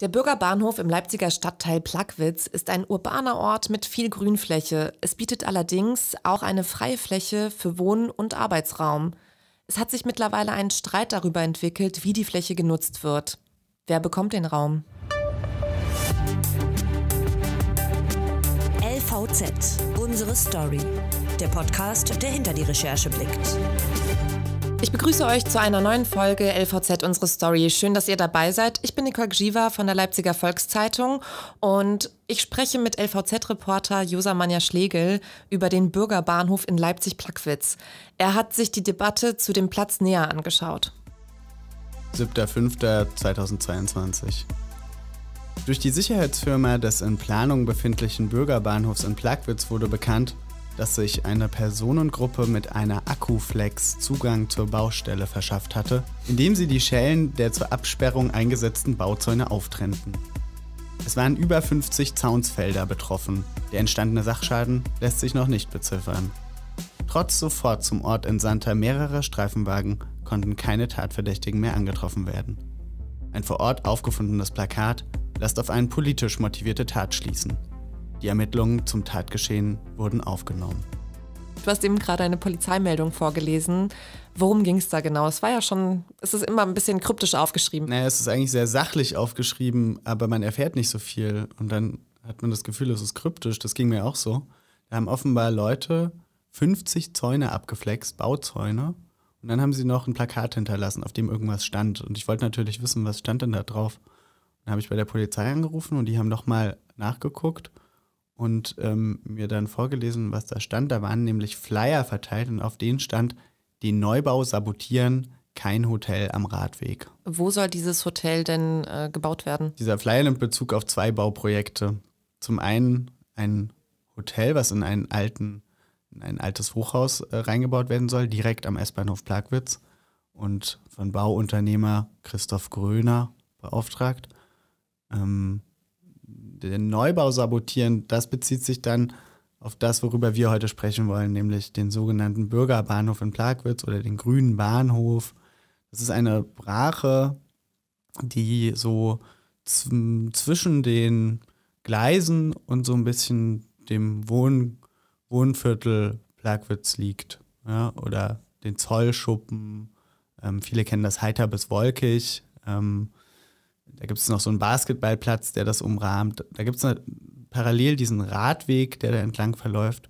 Der Bürgerbahnhof im Leipziger Stadtteil Plagwitz ist ein urbaner Ort mit viel Grünfläche. Es bietet allerdings auch eine freie Fläche für Wohn- und Arbeitsraum. Es hat sich mittlerweile ein Streit darüber entwickelt, wie die Fläche genutzt wird. Wer bekommt den Raum? LVZ, unsere Story. Der Podcast, der hinter die Recherche blickt. Ich begrüße euch zu einer neuen Folge LVZ Unsere Story. Schön, dass ihr dabei seid. Ich bin Nicole Gjiva von der Leipziger Volkszeitung und ich spreche mit LVZ-Reporter Josa Schlegel über den Bürgerbahnhof in Leipzig-Plackwitz. Er hat sich die Debatte zu dem Platz näher angeschaut. 7.5.2022 durch die Sicherheitsfirma des in Planung befindlichen Bürgerbahnhofs in Plagwitz wurde bekannt, dass sich eine Personengruppe mit einer Akkuflex Zugang zur Baustelle verschafft hatte, indem sie die Schellen der zur Absperrung eingesetzten Bauzäune auftrennten. Es waren über 50 Zaunsfelder betroffen. Der entstandene Sachschaden lässt sich noch nicht beziffern. Trotz sofort zum Ort entsandter mehrerer Streifenwagen konnten keine Tatverdächtigen mehr angetroffen werden. Ein vor Ort aufgefundenes Plakat lässt auf eine politisch motivierte Tat schließen. Die Ermittlungen zum Tatgeschehen wurden aufgenommen. Du hast eben gerade eine Polizeimeldung vorgelesen. Worum ging es da genau? Es war ja schon, es ist immer ein bisschen kryptisch aufgeschrieben. Naja, es ist eigentlich sehr sachlich aufgeschrieben, aber man erfährt nicht so viel. Und dann hat man das Gefühl, es ist kryptisch. Das ging mir auch so. Da haben offenbar Leute 50 Zäune abgeflext, Bauzäune. Und dann haben sie noch ein Plakat hinterlassen, auf dem irgendwas stand. Und ich wollte natürlich wissen, was stand denn da drauf. Dann habe ich bei der Polizei angerufen und die haben nochmal nachgeguckt und ähm, mir dann vorgelesen, was da stand. Da waren nämlich Flyer verteilt und auf denen stand, den Neubau sabotieren, kein Hotel am Radweg. Wo soll dieses Hotel denn äh, gebaut werden? Dieser Flyer nimmt Bezug auf zwei Bauprojekte. Zum einen ein Hotel, was in einen alten, in ein altes Hochhaus äh, reingebaut werden soll, direkt am S-Bahnhof Plagwitz und von Bauunternehmer Christoph Gröner beauftragt. Ähm, den Neubau sabotieren, das bezieht sich dann auf das, worüber wir heute sprechen wollen, nämlich den sogenannten Bürgerbahnhof in Plagwitz oder den grünen Bahnhof. Das ist eine Brache, die so zwischen den Gleisen und so ein bisschen dem Wohn Wohnviertel Plagwitz liegt. Ja, oder den Zollschuppen. Ähm, viele kennen das heiter bis wolkig. Ähm, da gibt es noch so einen Basketballplatz, der das umrahmt. Da gibt es parallel diesen Radweg, der da entlang verläuft.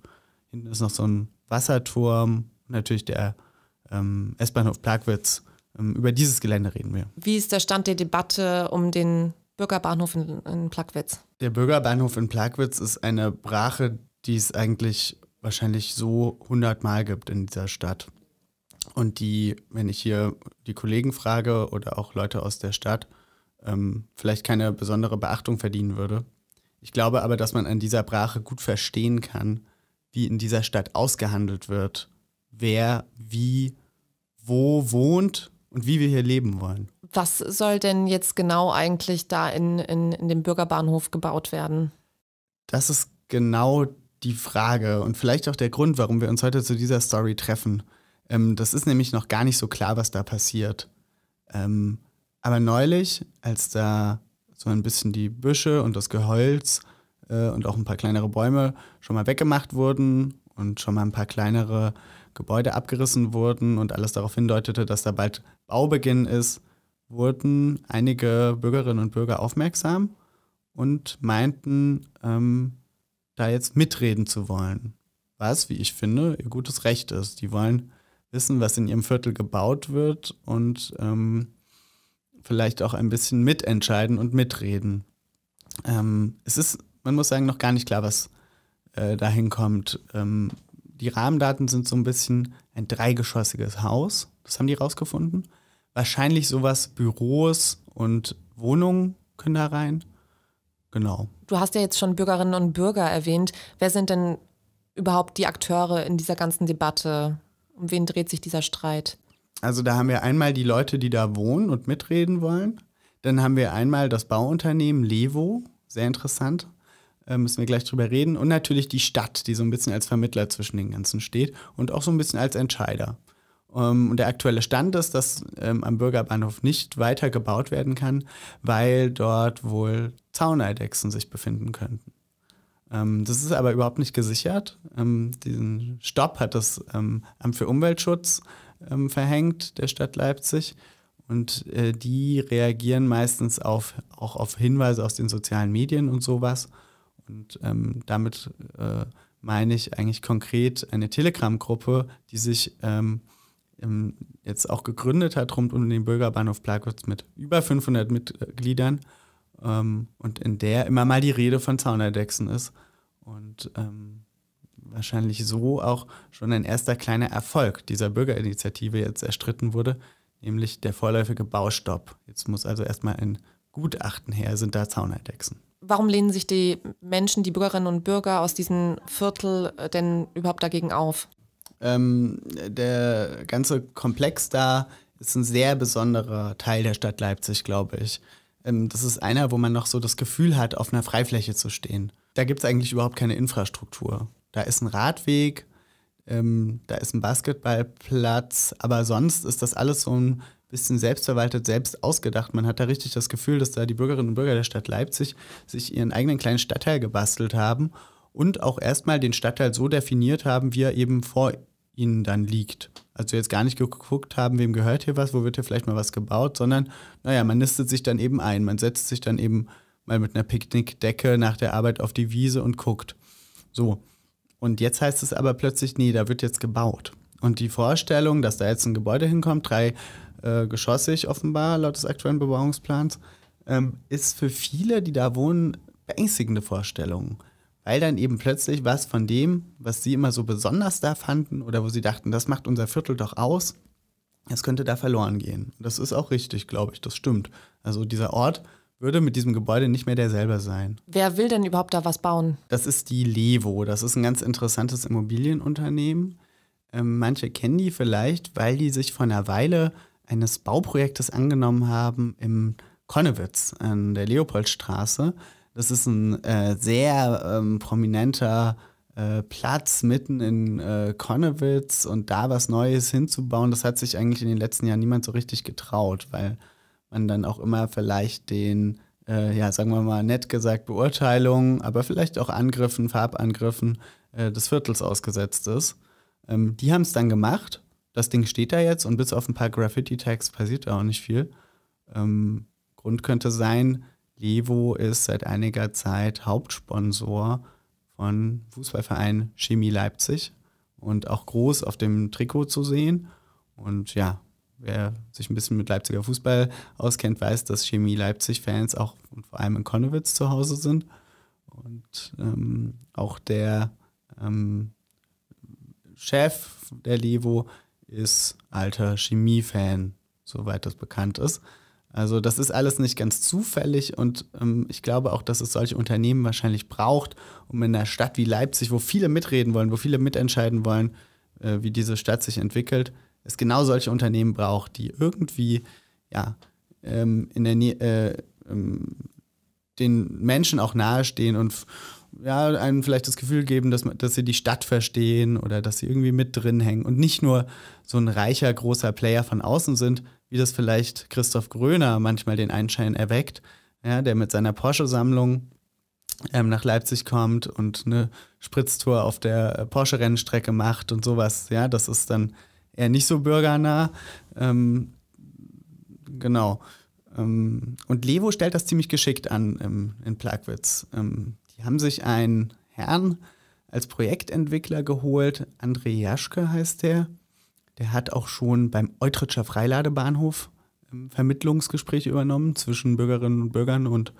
Hinten ist noch so ein Wasserturm, natürlich der ähm, S-Bahnhof Plagwitz. Ähm, über dieses Gelände reden wir. Wie ist der Stand der Debatte um den Bürgerbahnhof in, in Plagwitz? Der Bürgerbahnhof in Plagwitz ist eine Brache, die es eigentlich wahrscheinlich so hundertmal gibt in dieser Stadt. Und die, wenn ich hier die Kollegen frage oder auch Leute aus der Stadt, ähm, vielleicht keine besondere Beachtung verdienen würde. Ich glaube aber, dass man an dieser Brache gut verstehen kann, wie in dieser Stadt ausgehandelt wird, wer wie wo wohnt und wie wir hier leben wollen. Was soll denn jetzt genau eigentlich da in, in, in dem Bürgerbahnhof gebaut werden? Das ist genau die Frage und vielleicht auch der Grund, warum wir uns heute zu dieser Story treffen. Ähm, das ist nämlich noch gar nicht so klar, was da passiert. Ähm, aber neulich, als da so ein bisschen die Büsche und das Gehölz äh, und auch ein paar kleinere Bäume schon mal weggemacht wurden und schon mal ein paar kleinere Gebäude abgerissen wurden und alles darauf hindeutete, dass da bald Baubeginn ist, wurden einige Bürgerinnen und Bürger aufmerksam und meinten, ähm, da jetzt mitreden zu wollen. Was, wie ich finde, ihr gutes Recht ist. Die wollen wissen, was in ihrem Viertel gebaut wird und ähm, vielleicht auch ein bisschen mitentscheiden und mitreden. Ähm, es ist, man muss sagen, noch gar nicht klar, was äh, dahin kommt. Ähm, die Rahmendaten sind so ein bisschen ein dreigeschossiges Haus, das haben die rausgefunden. Wahrscheinlich sowas Büros und Wohnungen können da rein. Genau. Du hast ja jetzt schon Bürgerinnen und Bürger erwähnt. Wer sind denn überhaupt die Akteure in dieser ganzen Debatte? Um wen dreht sich dieser Streit? Also da haben wir einmal die Leute, die da wohnen und mitreden wollen. Dann haben wir einmal das Bauunternehmen Levo, sehr interessant, äh, müssen wir gleich drüber reden. Und natürlich die Stadt, die so ein bisschen als Vermittler zwischen den ganzen steht und auch so ein bisschen als Entscheider. Um, ähm, und der aktuelle Stand ist, dass ähm, am Bürgerbahnhof nicht weiter gebaut werden kann, weil dort wohl Zauneidechsen sich befinden könnten. Ähm, das ist aber überhaupt nicht gesichert. Ähm, diesen Stopp hat das ähm, Amt für Umweltschutz ähm, verhängt, der Stadt Leipzig. Und äh, die reagieren meistens auf, auch auf Hinweise aus den sozialen Medien und sowas. Und ähm, damit äh, meine ich eigentlich konkret eine Telegram-Gruppe, die sich ähm, jetzt auch gegründet hat rund um den Bürgerbahnhof Plagwitz mit über 500 Mitgliedern ähm, und in der immer mal die Rede von Zaunerdechsen ist. Und ähm, wahrscheinlich so auch schon ein erster kleiner Erfolg dieser Bürgerinitiative jetzt erstritten wurde, nämlich der vorläufige Baustopp. Jetzt muss also erstmal ein Gutachten her, sind da Zauneidechsen. Warum lehnen sich die Menschen, die Bürgerinnen und Bürger aus diesem Viertel äh, denn überhaupt dagegen auf? Ähm, der ganze Komplex da ist ein sehr besonderer Teil der Stadt Leipzig, glaube ich. Ähm, das ist einer, wo man noch so das Gefühl hat, auf einer Freifläche zu stehen. Da gibt es eigentlich überhaupt keine Infrastruktur. Da ist ein Radweg, ähm, da ist ein Basketballplatz, aber sonst ist das alles so ein bisschen selbstverwaltet, selbst ausgedacht. Man hat da richtig das Gefühl, dass da die Bürgerinnen und Bürger der Stadt Leipzig sich ihren eigenen kleinen Stadtteil gebastelt haben und auch erstmal den Stadtteil so definiert haben, wie er eben vor ihnen dann liegt. Also jetzt gar nicht geguckt haben, wem gehört hier was, wo wird hier vielleicht mal was gebaut, sondern naja, man nistet sich dann eben ein, man setzt sich dann eben mal mit einer Picknickdecke nach der Arbeit auf die Wiese und guckt. So, und jetzt heißt es aber plötzlich, nee, da wird jetzt gebaut. Und die Vorstellung, dass da jetzt ein Gebäude hinkommt, drei äh, geschossig offenbar laut des aktuellen Bebauungsplans, ähm, ist für viele, die da wohnen, beängstigende Vorstellung. Weil dann eben plötzlich was von dem, was sie immer so besonders da fanden oder wo sie dachten, das macht unser Viertel doch aus, es könnte da verloren gehen. Das ist auch richtig, glaube ich, das stimmt. Also dieser Ort würde mit diesem Gebäude nicht mehr derselbe sein. Wer will denn überhaupt da was bauen? Das ist die Levo. Das ist ein ganz interessantes Immobilienunternehmen. Ähm, manche kennen die vielleicht, weil die sich vor einer Weile eines Bauprojektes angenommen haben im Konnewitz an der Leopoldstraße. Das ist ein äh, sehr ähm, prominenter äh, Platz mitten in äh, Konnewitz und da was Neues hinzubauen, das hat sich eigentlich in den letzten Jahren niemand so richtig getraut, weil man dann auch immer vielleicht den, äh, ja, sagen wir mal nett gesagt, Beurteilungen, aber vielleicht auch Angriffen, Farbangriffen äh, des Viertels ausgesetzt ist. Ähm, die haben es dann gemacht. Das Ding steht da jetzt und bis auf ein paar Graffiti-Tags passiert da auch nicht viel. Ähm, Grund könnte sein, Levo ist seit einiger Zeit Hauptsponsor von Fußballverein Chemie Leipzig und auch groß auf dem Trikot zu sehen. Und ja, wer sich ein bisschen mit Leipziger Fußball auskennt, weiß, dass Chemie Leipzig-Fans auch und vor allem in Konnewitz zu Hause sind. Und ähm, auch der ähm, Chef der Levo ist alter Chemie-Fan, soweit das bekannt ist. Also das ist alles nicht ganz zufällig und ähm, ich glaube auch, dass es solche Unternehmen wahrscheinlich braucht, um in einer Stadt wie Leipzig, wo viele mitreden wollen, wo viele mitentscheiden wollen, äh, wie diese Stadt sich entwickelt, es genau solche Unternehmen braucht, die irgendwie ja, ähm, in der Nähe, äh, ähm, den Menschen auch nahestehen und ja, einem vielleicht das Gefühl geben, dass, dass sie die Stadt verstehen oder dass sie irgendwie mit drin hängen und nicht nur so ein reicher, großer Player von außen sind, wie das vielleicht Christoph Gröner manchmal den Einschein erweckt, ja, der mit seiner Porsche-Sammlung ähm, nach Leipzig kommt und eine Spritztour auf der äh, Porsche-Rennstrecke macht und sowas. Ja, das ist dann eher nicht so bürgernah. Ähm, genau. Ähm, und Levo stellt das ziemlich geschickt an im, ähm, in Plagwitz. Ähm, die haben sich einen Herrn als Projektentwickler geholt. André Jaschke heißt der. Der hat auch schon beim Eutritscher Freiladebahnhof ähm, Vermittlungsgespräche übernommen zwischen Bürgerinnen und Bürgern und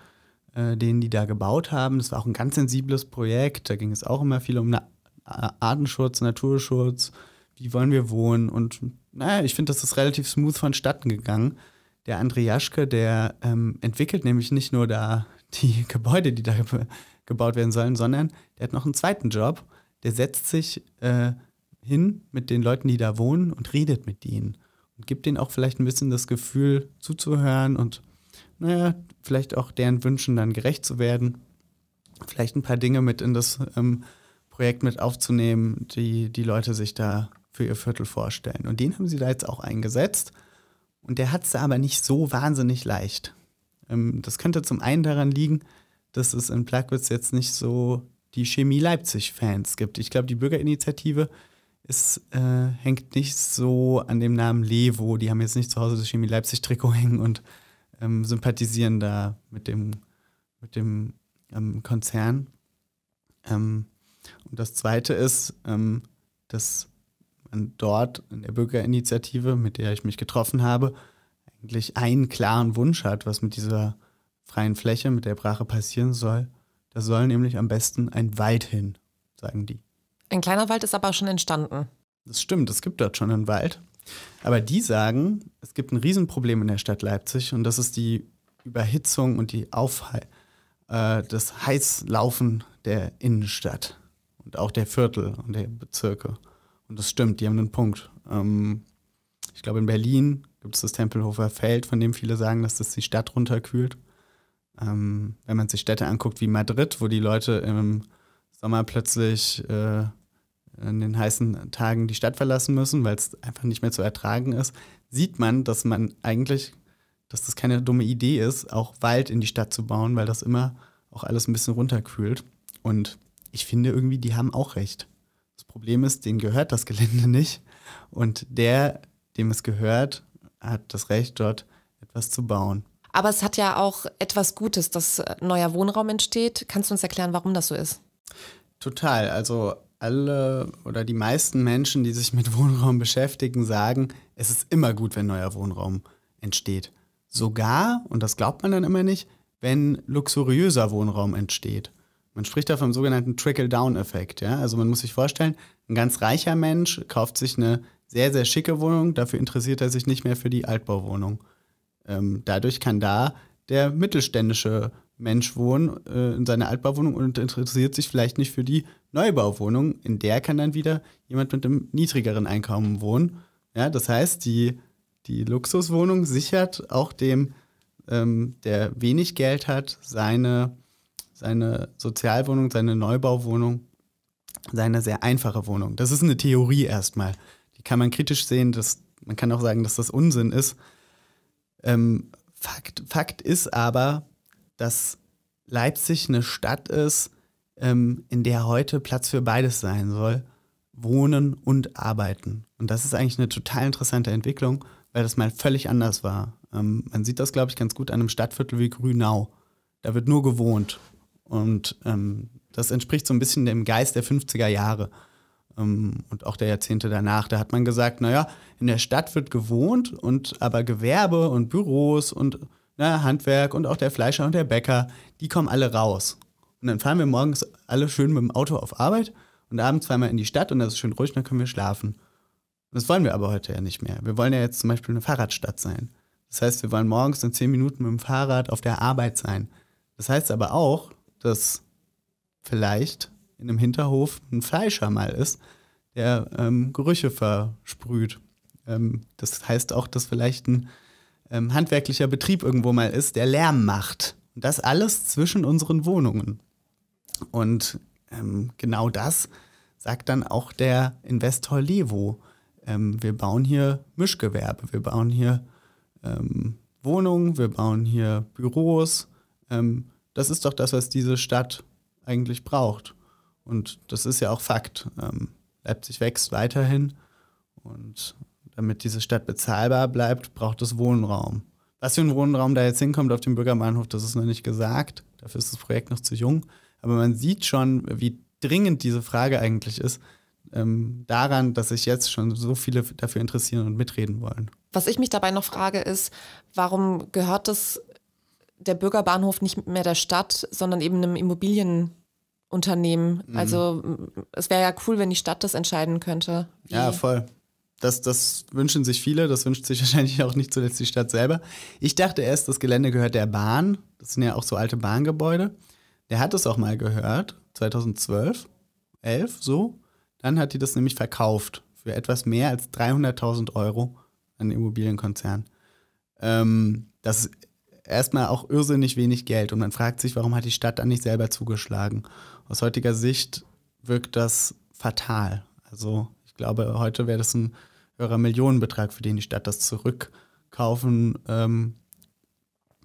äh, denen, die da gebaut haben. Das war auch ein ganz sensibles Projekt. Da ging es auch immer viel um Na Artenschutz, Naturschutz, wie wollen wir wohnen? Und naja, ich finde, das ist relativ smooth vonstatten gegangen. Der André Jaschke, der ähm, entwickelt nämlich nicht nur da die Gebäude, die da ge gebaut werden sollen, sondern der hat noch einen zweiten Job. Der setzt sich äh, hin mit den Leuten, die da wohnen und redet mit ihnen. Und gibt denen auch vielleicht ein bisschen das Gefühl, zuzuhören und naja, vielleicht auch deren Wünschen dann gerecht zu werden. Vielleicht ein paar Dinge mit in das ähm, Projekt mit aufzunehmen, die die Leute sich da für ihr Viertel vorstellen. Und den haben sie da jetzt auch eingesetzt. Und der hat es aber nicht so wahnsinnig leicht. Ähm, das könnte zum einen daran liegen, dass es in Plagwitz jetzt nicht so die Chemie Leipzig-Fans gibt. Ich glaube, die Bürgerinitiative ist, äh, hängt nicht so an dem Namen Levo. Die haben jetzt nicht zu Hause das Chemie Leipzig-Trikot hängen und ähm, sympathisieren da mit dem, mit dem ähm, Konzern. Ähm, und das Zweite ist, ähm, dass dort in der Bürgerinitiative, mit der ich mich getroffen habe, eigentlich einen klaren Wunsch hat, was mit dieser freien Fläche, mit der Brache passieren soll. Da soll nämlich am besten ein Wald hin, sagen die. Ein kleiner Wald ist aber schon entstanden. Das stimmt, es gibt dort schon einen Wald. Aber die sagen, es gibt ein Riesenproblem in der Stadt Leipzig und das ist die Überhitzung und die Aufhall, äh, das Heißlaufen der Innenstadt und auch der Viertel und der Bezirke. Und das stimmt, die haben einen Punkt. Ähm, ich glaube, in Berlin gibt es das Tempelhofer Feld, von dem viele sagen, dass das die Stadt runterkühlt. Ähm, wenn man sich Städte anguckt wie Madrid, wo die Leute im Sommer plötzlich äh, in den heißen Tagen die Stadt verlassen müssen, weil es einfach nicht mehr zu ertragen ist, sieht man, dass man eigentlich, dass das keine dumme Idee ist, auch Wald in die Stadt zu bauen, weil das immer auch alles ein bisschen runterkühlt. Und ich finde irgendwie, die haben auch recht. Problem ist, denen gehört das Gelände nicht. Und der, dem es gehört, hat das Recht, dort etwas zu bauen. Aber es hat ja auch etwas Gutes, dass äh, neuer Wohnraum entsteht. Kannst du uns erklären, warum das so ist? Total. Also alle oder die meisten Menschen, die sich mit Wohnraum beschäftigen, sagen, es ist immer gut, wenn neuer Wohnraum entsteht. Sogar, und das glaubt man dann immer nicht, wenn luxuriöser Wohnraum entsteht. Man spricht da vom sogenannten Trickle-Down-Effekt. Ja? Also man muss sich vorstellen, ein ganz reicher Mensch kauft sich eine sehr, sehr schicke Wohnung, dafür interessiert er sich nicht mehr für die Altbauwohnung. Ähm, dadurch kann da der mittelständische Mensch wohnen äh, in seiner Altbauwohnung und interessiert sich vielleicht nicht für die Neubauwohnung. In der kann dann wieder jemand mit einem niedrigeren Einkommen wohnen. Ja, das heißt, die, die Luxuswohnung sichert auch dem, ähm, der wenig Geld hat, seine seine Sozialwohnung, seine Neubauwohnung, seine sehr einfache Wohnung. Das ist eine Theorie erstmal. Die kann man kritisch sehen, das, man kann auch sagen, dass das Unsinn ist. Ähm, Fakt, Fakt ist aber, dass Leipzig eine Stadt ist, ähm, in der heute Platz für beides sein soll. Wohnen und Arbeiten. Und das ist eigentlich eine total interessante Entwicklung, weil das mal völlig anders war. Ähm, man sieht das, glaube ich, ganz gut an einem Stadtviertel wie Grünau. Da wird nur gewohnt. Und ähm, das entspricht so ein bisschen dem Geist der 50er Jahre ähm, und auch der Jahrzehnte danach. Da hat man gesagt, naja, in der Stadt wird gewohnt und aber Gewerbe und Büros und na, Handwerk und auch der Fleischer und der Bäcker, die kommen alle raus. Und dann fahren wir morgens alle schön mit dem Auto auf Arbeit und abends zweimal in die Stadt und das ist schön ruhig, dann können wir schlafen. Das wollen wir aber heute ja nicht mehr. Wir wollen ja jetzt zum Beispiel eine Fahrradstadt sein. Das heißt, wir wollen morgens in zehn Minuten mit dem Fahrrad auf der Arbeit sein. Das heißt aber auch, dass vielleicht in einem Hinterhof ein Fleischer mal ist, der ähm, Gerüche versprüht. Ähm, das heißt auch, dass vielleicht ein ähm, handwerklicher Betrieb irgendwo mal ist, der Lärm macht. Und das alles zwischen unseren Wohnungen. Und ähm, genau das sagt dann auch der Investor Levo. Ähm, wir bauen hier Mischgewerbe, wir bauen hier ähm, Wohnungen, wir bauen hier Büros. Ähm, das ist doch das, was diese Stadt eigentlich braucht. Und das ist ja auch Fakt. Ähm, Leipzig wächst weiterhin und damit diese Stadt bezahlbar bleibt, braucht es Wohnraum. Was für ein Wohnraum da jetzt hinkommt auf dem Bürgerbahnhof, das ist noch nicht gesagt. Dafür ist das Projekt noch zu jung. Aber man sieht schon, wie dringend diese Frage eigentlich ist, ähm, daran, dass sich jetzt schon so viele dafür interessieren und mitreden wollen. Was ich mich dabei noch frage, ist, warum gehört das der Bürgerbahnhof nicht mehr der Stadt, sondern eben einem Immobilienunternehmen. Mhm. Also es wäre ja cool, wenn die Stadt das entscheiden könnte. Ja, voll. Das, das wünschen sich viele, das wünscht sich wahrscheinlich auch nicht zuletzt die Stadt selber. Ich dachte erst, das Gelände gehört der Bahn. Das sind ja auch so alte Bahngebäude. Der hat es auch mal gehört, 2012, 11 so. Dann hat die das nämlich verkauft für etwas mehr als 300.000 Euro an den Immobilienkonzern. Ähm, das erstmal auch irrsinnig wenig Geld und man fragt sich, warum hat die Stadt dann nicht selber zugeschlagen? Aus heutiger Sicht wirkt das fatal. Also ich glaube, heute wäre das ein höherer Millionenbetrag, für den die Stadt das zurückkaufen ähm,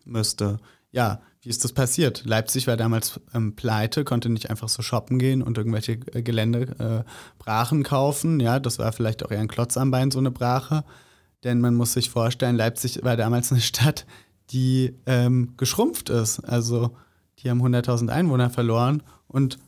müsste. Ja, wie ist das passiert? Leipzig war damals ähm, pleite, konnte nicht einfach so shoppen gehen und irgendwelche äh, Geländebrachen äh, kaufen. Ja, das war vielleicht auch eher ein Klotz am Bein, so eine Brache. Denn man muss sich vorstellen, Leipzig war damals eine Stadt, die ähm, geschrumpft ist. Also die haben 100.000 Einwohner verloren und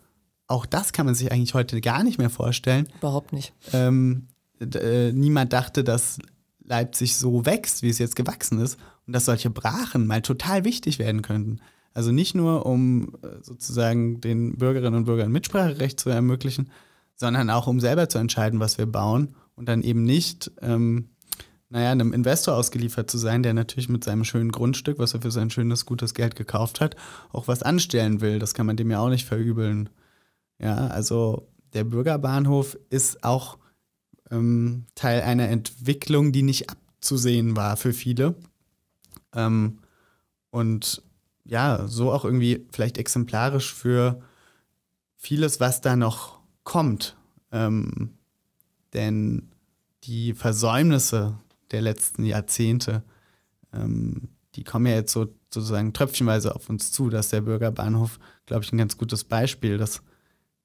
auch das kann man sich eigentlich heute gar nicht mehr vorstellen. Überhaupt nicht. Ähm, äh, niemand dachte, dass Leipzig so wächst, wie es jetzt gewachsen ist und dass solche Brachen mal total wichtig werden könnten. Also nicht nur, um äh, sozusagen den Bürgerinnen und Bürgern Mitspracherecht zu ermöglichen, sondern auch, um selber zu entscheiden, was wir bauen und dann eben nicht ähm, naja, einem Investor ausgeliefert zu sein, der natürlich mit seinem schönen Grundstück, was er für sein schönes, gutes Geld gekauft hat, auch was anstellen will. Das kann man dem ja auch nicht verübeln. Ja, also der Bürgerbahnhof ist auch ähm, Teil einer Entwicklung, die nicht abzusehen war für viele. Ähm, und ja, so auch irgendwie vielleicht exemplarisch für vieles, was da noch kommt. Ähm, denn die Versäumnisse der letzten Jahrzehnte. Ähm, die kommen ja jetzt so, sozusagen tröpfchenweise auf uns zu. dass der Bürgerbahnhof, glaube ich, ein ganz gutes Beispiel. Das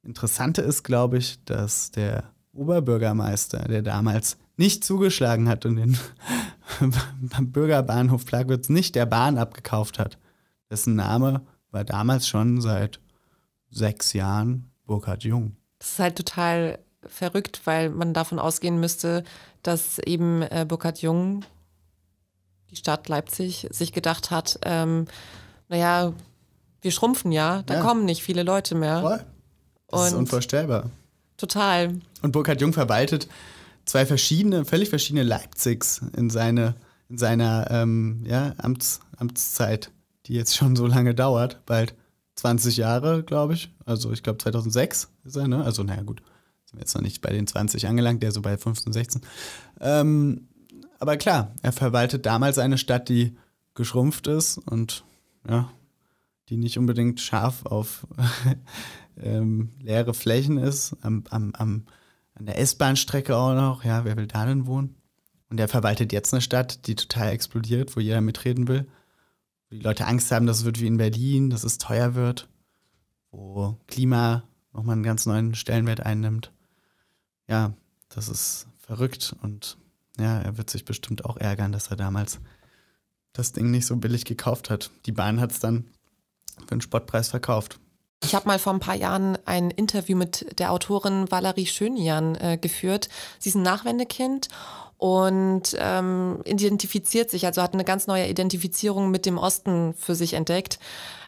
Interessante ist, glaube ich, dass der Oberbürgermeister, der damals nicht zugeschlagen hat und den Bürgerbahnhof Plagwitz nicht der Bahn abgekauft hat, dessen Name war damals schon seit sechs Jahren Burkhard Jung. Das ist halt total verrückt, weil man davon ausgehen müsste, dass eben äh, Burkhard Jung, die Stadt Leipzig, sich gedacht hat, ähm, naja, wir schrumpfen ja, da ja. kommen nicht viele Leute mehr. Voll. Das Und ist unvorstellbar. Total. Und Burkhard Jung verwaltet zwei verschiedene, völlig verschiedene Leipzigs in, seine, in seiner ähm, ja, Amts, Amtszeit, die jetzt schon so lange dauert, bald 20 Jahre, glaube ich. Also ich glaube 2006 ist er, ne? Also naja, gut sind wir jetzt noch nicht bei den 20 angelangt, der so bei 15, 16. Ähm, aber klar, er verwaltet damals eine Stadt, die geschrumpft ist und ja, die nicht unbedingt scharf auf ähm, leere Flächen ist, am, am, am, an der S-Bahn-Strecke auch noch. Ja, wer will da denn wohnen? Und er verwaltet jetzt eine Stadt, die total explodiert, wo jeder mitreden will. Wo die Leute Angst haben, dass es wird wie in Berlin, dass es teuer wird, wo Klima nochmal einen ganz neuen Stellenwert einnimmt ja, das ist verrückt und ja, er wird sich bestimmt auch ärgern, dass er damals das Ding nicht so billig gekauft hat. Die Bahn hat es dann für einen Spottpreis verkauft. Ich habe mal vor ein paar Jahren ein Interview mit der Autorin Valerie Schönian äh, geführt. Sie ist ein Nachwendekind und ähm, identifiziert sich, also hat eine ganz neue Identifizierung mit dem Osten für sich entdeckt.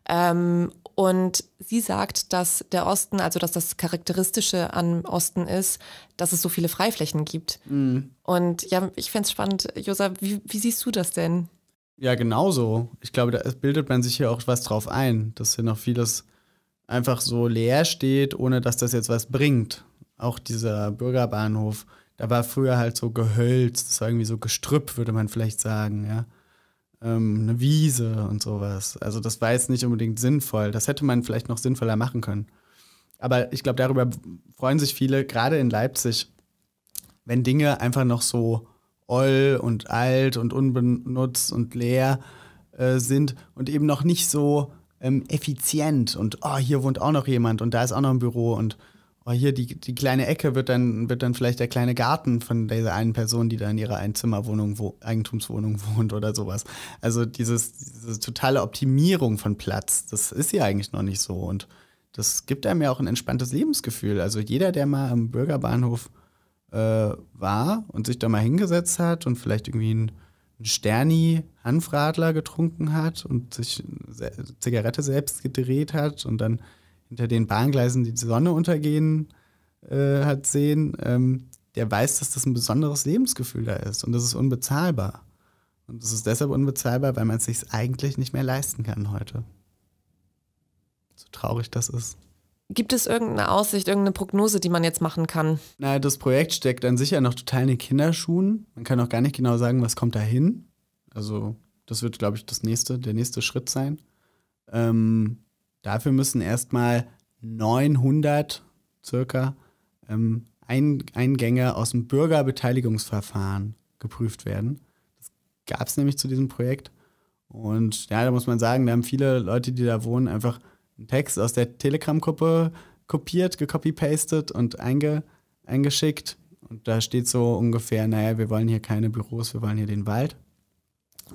Ähm, und sie sagt, dass der Osten, also dass das Charakteristische an Osten ist, dass es so viele Freiflächen gibt. Mhm. Und ja, ich fände es spannend, Josa, wie, wie, siehst du das denn? Ja, genauso. Ich glaube, da bildet man sich hier auch was drauf ein, dass hier noch vieles einfach so leer steht, ohne dass das jetzt was bringt. Auch dieser Bürgerbahnhof da war früher halt so Gehölz, das war irgendwie so Gestrüpp, würde man vielleicht sagen, ja. Ähm, eine Wiese und sowas. Also das war jetzt nicht unbedingt sinnvoll. Das hätte man vielleicht noch sinnvoller machen können. Aber ich glaube, darüber freuen sich viele, gerade in Leipzig, wenn Dinge einfach noch so oll und alt und unbenutzt und leer äh, sind und eben noch nicht so ähm, effizient und oh, hier wohnt auch noch jemand und da ist auch noch ein Büro und oh, hier die, die kleine Ecke wird dann, wird dann vielleicht der kleine Garten von dieser einen Person, die da in ihrer Einzimmerwohnung, wo, Eigentumswohnung wohnt oder sowas. Also dieses, diese totale Optimierung von Platz, das ist ja eigentlich noch nicht so. Und das gibt einem ja auch ein entspanntes Lebensgefühl. Also jeder, der mal am Bürgerbahnhof äh, war und sich da mal hingesetzt hat und vielleicht irgendwie einen, Sterni Hanfradler getrunken hat und sich Zigarette selbst gedreht hat und dann hinter den Bahngleisen die Sonne untergehen äh, hat sehen, ähm, der weiß, dass das ein besonderes Lebensgefühl da ist und das ist unbezahlbar. Und das ist deshalb unbezahlbar, weil man es sich eigentlich nicht mehr leisten kann heute. So traurig das ist. Gibt es irgendeine Aussicht, irgendeine Prognose, die man jetzt machen kann? Na, das Projekt steckt dann sicher noch total in den Kinderschuhen. Man kann auch gar nicht genau sagen, was kommt da hin. Also, das wird, glaube ich, das nächste, der nächste Schritt sein. Ähm, Dafür müssen erstmal 900 circa ähm, Eingänge aus dem Bürgerbeteiligungsverfahren geprüft werden. Das gab es nämlich zu diesem Projekt. Und ja, da muss man sagen, da haben viele Leute, die da wohnen, einfach einen Text aus der Telegram-Gruppe kopiert, gecopy-pastet und einge eingeschickt. Und da steht so ungefähr, naja, wir wollen hier keine Büros, wir wollen hier den Wald.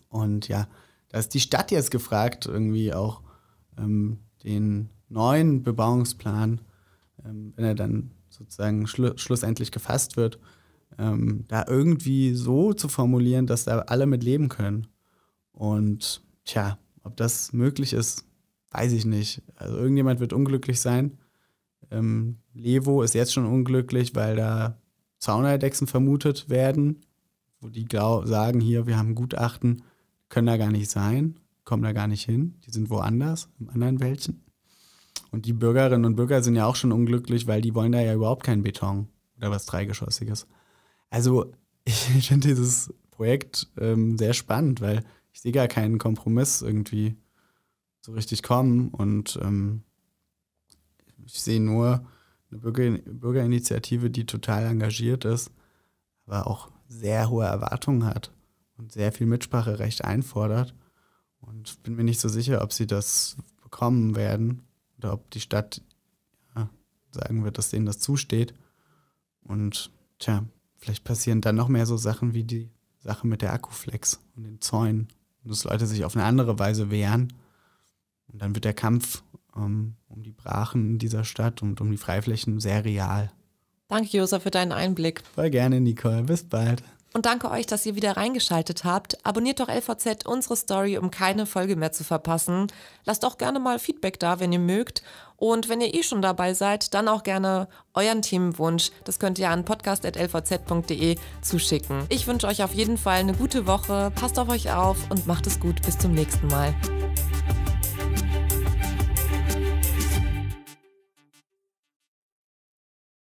Und ja, da ist die Stadt jetzt gefragt, irgendwie auch ähm, den neuen Bebauungsplan, ähm, wenn er dann sozusagen schlu schlussendlich gefasst wird, ähm, da irgendwie so zu formulieren, dass da alle mit leben können. Und tja, ob das möglich ist, weiß ich nicht. Also irgendjemand wird unglücklich sein. Ähm, Levo ist jetzt schon unglücklich, weil da Zauneidechsen vermutet werden, wo die sagen hier, wir haben Gutachten, können da gar nicht sein kommen da gar nicht hin. Die sind woanders, im anderen Wäldchen. Und die Bürgerinnen und Bürger sind ja auch schon unglücklich, weil die wollen da ja überhaupt keinen Beton oder was Dreigeschossiges. Also ich finde dieses Projekt ähm, sehr spannend, weil ich sehe gar keinen Kompromiss irgendwie so richtig kommen. Und ähm, ich sehe nur eine Bürger Bürgerinitiative, die total engagiert ist, aber auch sehr hohe Erwartungen hat und sehr viel Mitspracherecht einfordert. Und bin mir nicht so sicher, ob sie das bekommen werden oder ob die Stadt ja, sagen wird, dass denen das zusteht. Und tja, vielleicht passieren dann noch mehr so Sachen wie die Sache mit der Akkuflex und den Zäunen. Und dass Leute sich auf eine andere Weise wehren. Und dann wird der Kampf ähm, um die Brachen in dieser Stadt und um die Freiflächen sehr real. Danke, Josa, für deinen Einblick. Voll gerne, Nicole. Bis bald. Und danke euch, dass ihr wieder reingeschaltet habt. Abonniert doch LVZ unsere Story, um keine Folge mehr zu verpassen. Lasst auch gerne mal Feedback da, wenn ihr mögt. Und wenn ihr eh schon dabei seid, dann auch gerne euren Themenwunsch. Das könnt ihr an podcast.lvz.de zuschicken. Ich wünsche euch auf jeden Fall eine gute Woche. Passt auf euch auf und macht es gut. Bis zum nächsten Mal.